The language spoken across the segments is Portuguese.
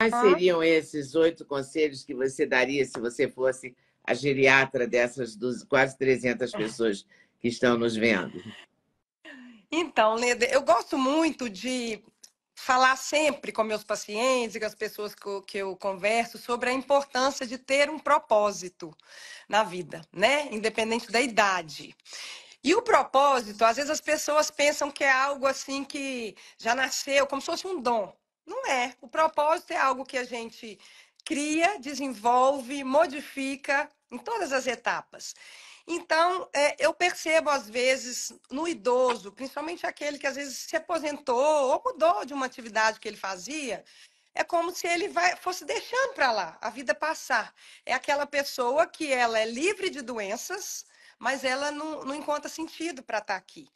Quais ah. seriam esses oito conselhos que você daria se você fosse a geriatra dessas dos, quase 300 pessoas que estão nos vendo? Então, Leda, eu gosto muito de falar sempre com meus pacientes e com as pessoas que eu, que eu, converso sobre a importância de ter um propósito na vida, né? Independente da idade. E o propósito, às vezes as pessoas pensam que é algo assim que já nasceu, como se fosse um dom. Não é. O propósito é algo que a gente cria, desenvolve, modifica em todas as etapas. Então, é, eu percebo, às vezes, no idoso, principalmente aquele que às vezes se aposentou ou mudou de uma atividade que ele fazia, é como se ele vai, fosse deixando para lá a vida passar. É aquela pessoa que ela é livre de doenças, mas ela não, não encontra sentido para estar tá aqui.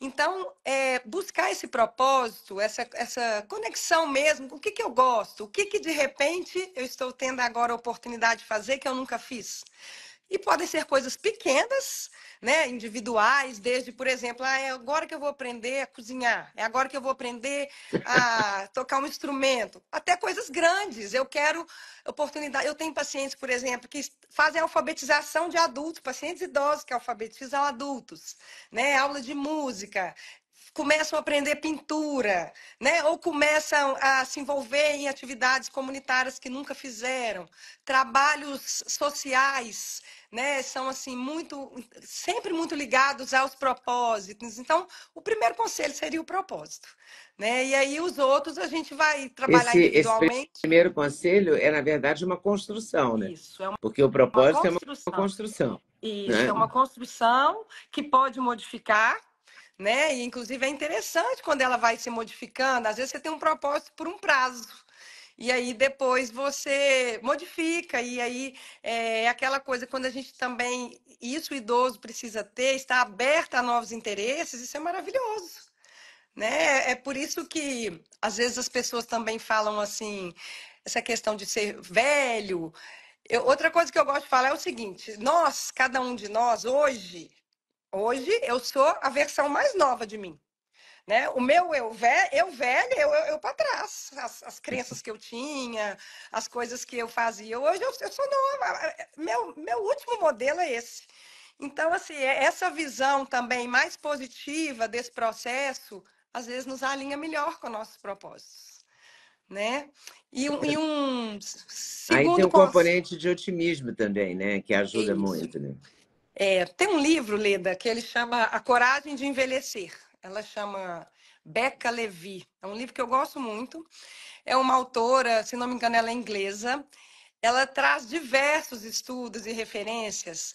Então, é, buscar esse propósito, essa, essa conexão mesmo, o que, que eu gosto, o que, que de repente eu estou tendo agora a oportunidade de fazer que eu nunca fiz e podem ser coisas pequenas, né, individuais, desde, por exemplo, ah, é agora que eu vou aprender a cozinhar, é agora que eu vou aprender a tocar um instrumento, até coisas grandes. Eu quero oportunidade. Eu tenho pacientes, por exemplo, que fazem alfabetização de adultos, pacientes idosos que alfabetizam adultos, né, aula de música, começam a aprender pintura, né? Ou começam a se envolver em atividades comunitárias que nunca fizeram, trabalhos sociais, né? São assim muito, sempre muito ligados aos propósitos. Então, o primeiro conselho seria o propósito, né? E aí os outros a gente vai trabalhar esse, individualmente. Esse primeiro conselho é na verdade uma construção, né? Isso é uma, porque o propósito uma é uma construção. Isso né? é uma construção que pode modificar né? E inclusive é interessante quando ela vai se modificando. Às vezes você tem um propósito por um prazo. E aí depois você modifica, e aí eh, é aquela coisa, quando a gente também, isso o idoso precisa ter, está aberta a novos interesses, isso é maravilhoso. Né? É por isso que às vezes as pessoas também falam assim, essa questão de ser velho. Eu, outra coisa que eu gosto de falar é o seguinte: nós, cada um de nós, hoje, Hoje eu sou a versão mais nova de mim. Né? O meu eu, velho eu velho, eu, eu, eu para trás. As, as, crenças que eu tinha, as coisas que eu fazia. Hoje eu, eu sou nova. Meu, meu último modelo é esse. Então, assim, é, essa visão também mais positiva desse processo, às vezes nos alinha melhor com nossos propósitos, né? E, e um segundo... Aí tem um componente de otimismo também, né? Que ajuda Isso. muito, né? É, tem um livro, Leda, que ele chama A Coragem de Envelhecer. Ela chama Becca Levy. É um livro que eu gosto muito. É uma autora, se não me engano, ela é inglesa. Ela traz diversos estudos e referências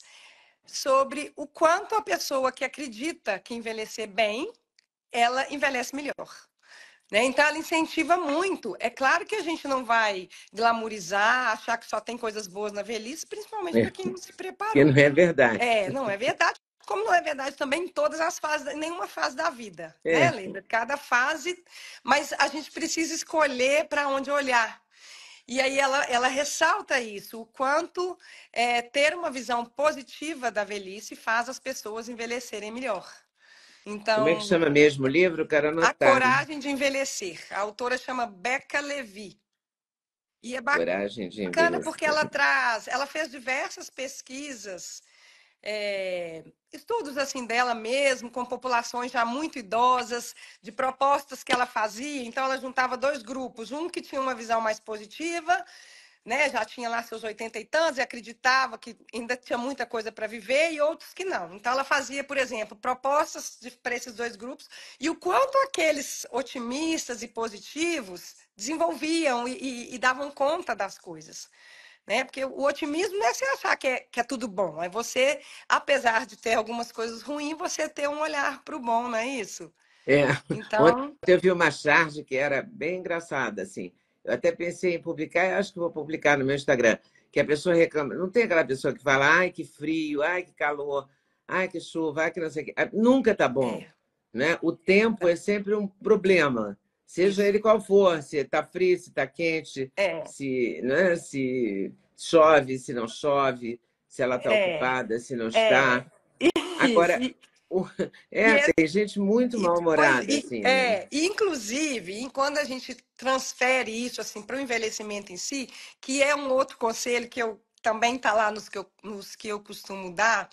sobre o quanto a pessoa que acredita que envelhecer bem, ela envelhece melhor. Né? Então, ela incentiva muito. É claro que a gente não vai glamourizar, achar que só tem coisas boas na velhice, principalmente é. para quem não se preparou. Porque não é verdade. É, não é verdade. Como não é verdade também em todas as fases, em nenhuma fase da vida, é. né, Linda? Cada fase, mas a gente precisa escolher para onde olhar. E aí ela, ela ressalta isso, o quanto é, ter uma visão positiva da velhice faz as pessoas envelhecerem melhor. Então, Como é que chama mesmo o livro? Cara, A Coragem de Envelhecer. A autora chama Becca Levy. E é bacana porque ela traz, ela fez diversas pesquisas, é, estudos assim dela mesmo, com populações já muito idosas, de propostas que ela fazia. Então ela juntava dois grupos, um que tinha uma visão mais positiva né, já tinha lá seus oitenta e tantos e acreditava que ainda tinha muita coisa para viver e outros que não. Então ela fazia, por exemplo, propostas para esses dois grupos e o quanto aqueles otimistas e positivos desenvolviam e, e, e davam conta das coisas. Né? Porque o otimismo não é você achar que é, que é tudo bom, é você, apesar de ter algumas coisas ruins, você ter um olhar para o bom, não é isso? É. Então... Ontem eu vi uma charge que era bem engraçada, assim. Eu até pensei em publicar, acho que vou publicar no meu Instagram, que a pessoa reclama. Não tem aquela pessoa que fala, ai, que frio, ai, que calor, ai, que chuva, ai, que não sei o quê. Ah, nunca tá bom. É. Né? O tempo é sempre um problema, seja ele qual for, se está frio, se está quente, é. se, né? se chove, se não chove, se ela está é. ocupada, se não é. está. É. Agora, É, e assim, tem assim, gente muito mal-humorada. Assim, é, né? inclusive, quando a gente transfere isso assim para o envelhecimento em si, que é um outro conselho que eu também está lá nos que, eu, nos que eu costumo dar,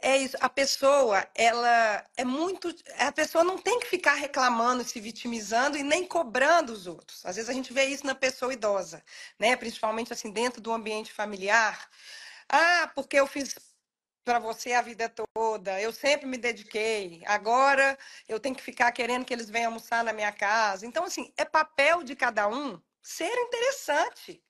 é isso, a pessoa, ela é muito. A pessoa não tem que ficar reclamando, se vitimizando e nem cobrando os outros. Às vezes a gente vê isso na pessoa idosa, né? Principalmente assim, dentro do ambiente familiar. Ah, porque eu fiz para você a vida toda. Eu sempre me dediquei. Agora eu tenho que ficar querendo que eles venham almoçar na minha casa. Então, assim, é papel de cada um ser interessante.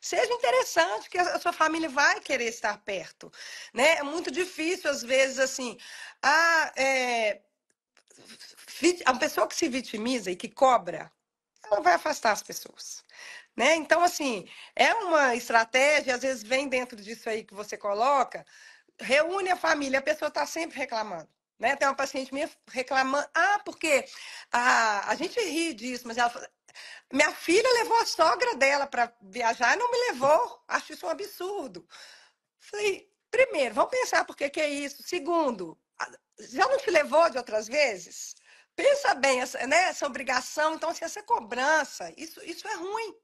Seja interessante, que a sua família vai querer estar perto. Né? É muito difícil, às vezes, assim. A, ah, é, a pessoa que se vitimiza e que cobra, ela vai afastar as pessoas. Né? Então, assim, é uma estratégia, às vezes vem dentro disso aí que você coloca, reúne a família, a pessoa está sempre reclamando. Né? Tem uma paciente minha reclamando, ah, porque a, a gente ri disso, mas ela fala, minha filha levou a sogra dela para viajar e não me levou, acho isso um absurdo. Falei, primeiro, vamos pensar por que, que é isso. Segundo, já não te levou de outras vezes? Pensa bem, essa, né, essa obrigação, então, assim, essa cobrança, isso, isso é ruim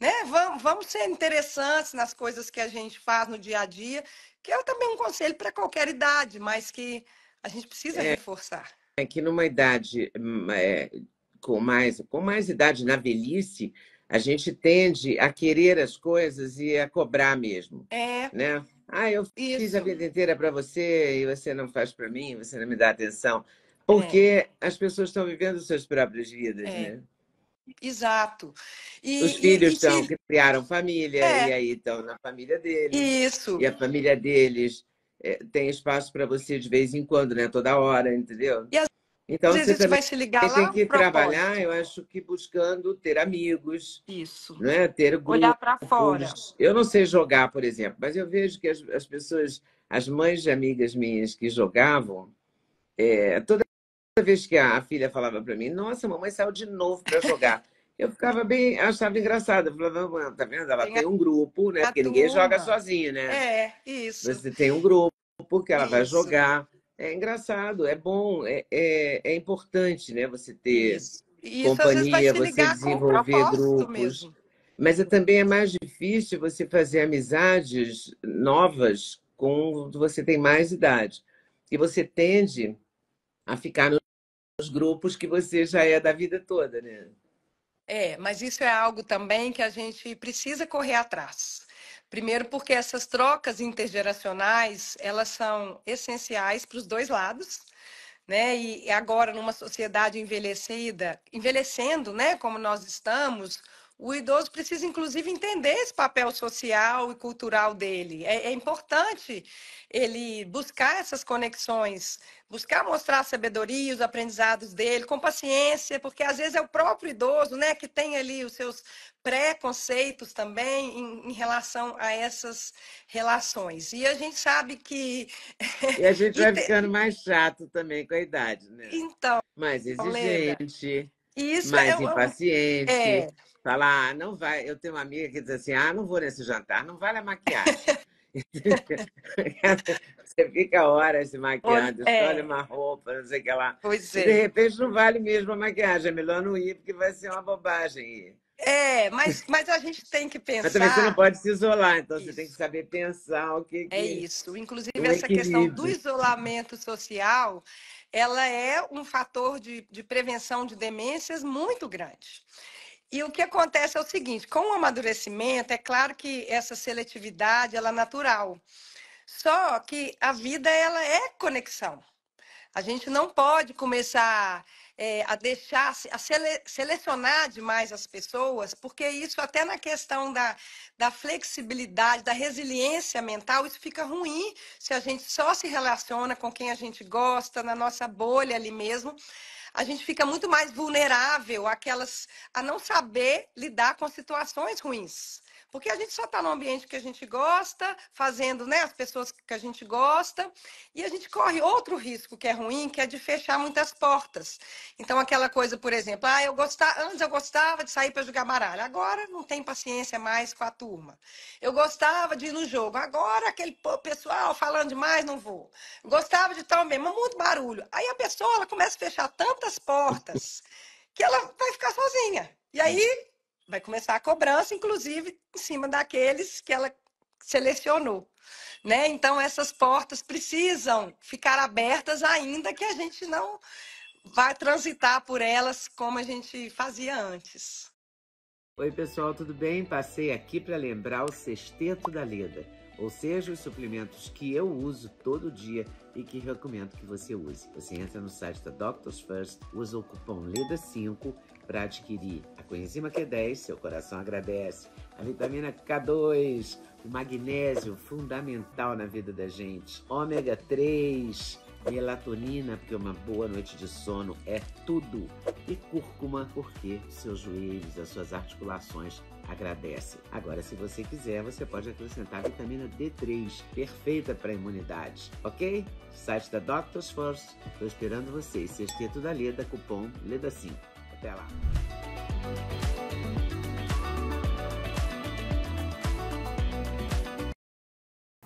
né? Vamos, vamos ser interessantes nas coisas que a gente faz no dia a dia, que é também um conselho para qualquer idade, mas que a gente precisa é, reforçar. É que numa idade hum, é, com, mais, com mais idade na velhice, a gente tende a querer as coisas e a cobrar mesmo. É. Né? Ah, eu Isso. fiz a vida inteira para você e você não faz para mim, você não me dá atenção. É. Porque é. as pessoas estão vivendo suas próprias vidas, é. né? Exato. E, Os filhos e, que criaram família é. e aí estão na família deles. Isso. E a família deles é, tem espaço para você de vez em quando, né? Toda hora, entendeu? E às então às você, também, vai se ligar lá. Tem que propósito. trabalhar, eu acho que buscando ter amigos. Isso. Né? Ter grupos. Olhar para fora. Eu não sei jogar, por exemplo, mas eu vejo que as, as pessoas, as mães de amigas minhas que jogavam, é, toda Toda vez que a filha falava para mim, nossa, mamãe saiu de novo para jogar. eu ficava bem, achava engraçado. Eu falava, tá vendo? Ela tem, tem um grupo, né? Porque turma. ninguém joga sozinho, né? É, isso. Você tem um grupo, porque ela isso. vai jogar. É engraçado, é bom, é, é, é importante, né? Você ter isso. Isso, companhia, você desenvolver grupos. Mesmo. Mas é também é mais difícil você fazer amizades novas com você tem mais idade. E você tende a ficar no os grupos que você já é da vida toda, né? É, mas isso é algo também que a gente precisa correr atrás. Primeiro, porque essas trocas intergeracionais elas são essenciais para os dois lados. Né? E agora, numa sociedade envelhecida, envelhecendo, né, como nós estamos, o idoso precisa, inclusive, entender esse papel social e cultural dele. É, é importante ele buscar essas conexões, buscar mostrar a sabedoria, os aprendizados dele, com paciência, porque às vezes é o próprio idoso né, que tem ali os seus preconceitos também em, em relação a essas relações. E a gente sabe que. E a gente vai ficando mais chato também com a idade, né? Então. Mais exigente. isso mais é, é impaciente. É, Falar, ah, não vai. Eu tenho uma amiga que diz assim: ah, não vou nesse jantar, não vale a maquiagem. você fica horas se maquiando, é. escolhe uma roupa, não sei o que lá. Pois é. De repente não vale mesmo a maquiagem, é melhor não ir, porque vai ser uma bobagem ir. É, mas, mas a gente tem que pensar. Mas também você não pode se isolar, então isso. você tem que saber pensar o que. É que... É isso. Inclusive, essa questão do isolamento social ela é um fator de, de prevenção de demências muito grande. E o que acontece é o seguinte, com o amadurecimento, é claro que essa seletividade, ela é natural. Só que a vida, ela é conexão. A gente não pode começar é, a deixar, a sele, selecionar demais as pessoas, porque isso até na questão da, da flexibilidade, da resiliência mental, isso fica ruim se a gente só se relaciona com quem a gente gosta, na nossa bolha ali mesmo a gente fica muito mais vulnerável àquelas, a não saber lidar com situações ruins. Porque a gente só está no ambiente que a gente gosta, fazendo né, as pessoas que a gente gosta, e a gente corre outro risco que é ruim, que é de fechar muitas portas. Então, aquela coisa, por exemplo, ah, eu gostava, antes eu gostava de sair para jogar baralho, agora não tem paciência mais com a turma. Eu gostava de ir no jogo, agora aquele pessoal falando demais, não vou. gostava de tal mesmo, muito barulho. Aí a pessoa ela começa a fechar tantas portas que ela vai ficar sozinha. E aí vai começar a cobrança, inclusive em cima daqueles que ela selecionou. Né? Então, essas portas precisam ficar abertas, ainda que a gente não vá transitar por elas como a gente fazia antes. Oi, pessoal, tudo bem? Passei aqui para lembrar o Sexteto da Leda ou seja, os suplementos que eu uso todo dia e que recomendo que você use. Você entra no site da Doctors First, usa o cupom LEDA5 para adquirir a coenzima Q10, seu coração agradece, a vitamina K2, o magnésio fundamental na vida da gente, ômega 3, melatonina, porque uma boa noite de sono é tudo, e cúrcuma, porque seus joelhos, as suas articulações agradece. Agora, se você quiser, você pode acrescentar vitamina D3, perfeita para a imunidade, ok? Site da Doctors Force. Estou esperando vocês. Sexteto da Leda, cupom LEDA5. Até lá.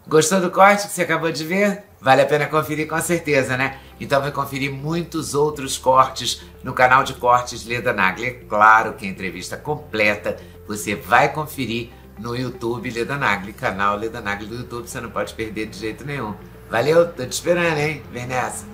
Gostou do corte que você acabou de ver? Vale a pena conferir com certeza, né? Então vai conferir muitos outros cortes no canal de cortes Leda Nagli. É claro que a entrevista completa você vai conferir no YouTube Leda Nagli, canal Leda Nagli do YouTube, você não pode perder de jeito nenhum. Valeu, tô te esperando, hein? Vem nessa!